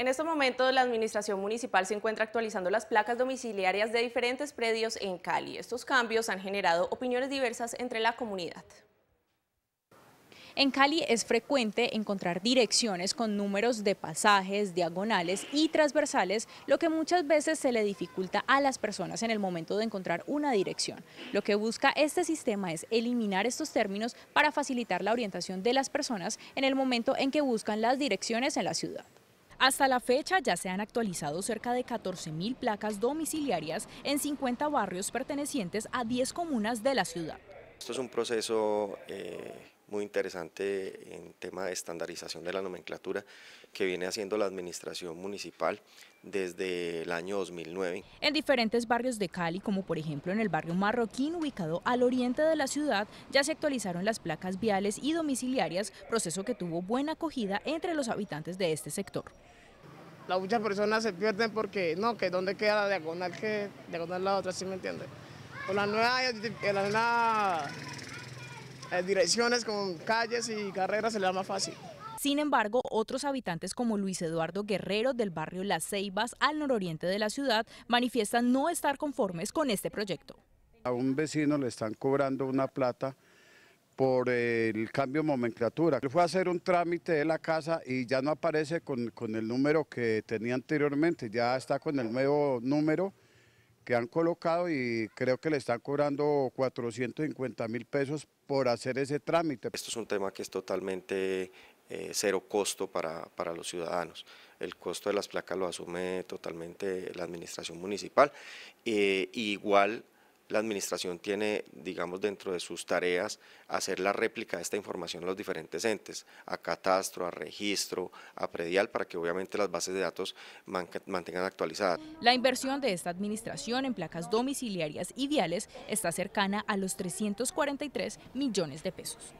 En este momento, la Administración Municipal se encuentra actualizando las placas domiciliarias de diferentes predios en Cali. Estos cambios han generado opiniones diversas entre la comunidad. En Cali es frecuente encontrar direcciones con números de pasajes, diagonales y transversales, lo que muchas veces se le dificulta a las personas en el momento de encontrar una dirección. Lo que busca este sistema es eliminar estos términos para facilitar la orientación de las personas en el momento en que buscan las direcciones en la ciudad. Hasta la fecha ya se han actualizado cerca de 14.000 placas domiciliarias en 50 barrios pertenecientes a 10 comunas de la ciudad. Esto es un proceso eh, interesante en tema de estandarización de la nomenclatura que viene haciendo la administración municipal desde el año 2009. En diferentes barrios de Cali, como por ejemplo en el barrio Marroquín, ubicado al oriente de la ciudad, ya se actualizaron las placas viales y domiciliarias, proceso que tuvo buena acogida entre los habitantes de este sector. La, muchas personas se pierden porque, no, que dónde queda la diagonal, que diagonal la otra, si me entiende? Con la nueva, eh, la nueva eh, direcciones con calles y carreras se le da más fácil. Sin embargo, otros habitantes como Luis Eduardo Guerrero del barrio Las Ceibas al nororiente de la ciudad manifiestan no estar conformes con este proyecto. A un vecino le están cobrando una plata por el cambio de nomenclatura. fue a hacer un trámite de la casa y ya no aparece con, con el número que tenía anteriormente, ya está con el nuevo número han colocado y creo que le están cobrando 450 mil pesos por hacer ese trámite. Esto es un tema que es totalmente eh, cero costo para, para, los ciudadanos. El costo de las placas lo asume totalmente la administración municipal. Eh, igual la administración tiene, digamos, dentro de sus tareas hacer la réplica de esta información a los diferentes entes, a catastro, a registro, a predial, para que obviamente las bases de datos mantengan actualizadas. La inversión de esta administración en placas domiciliarias y viales está cercana a los 343 millones de pesos.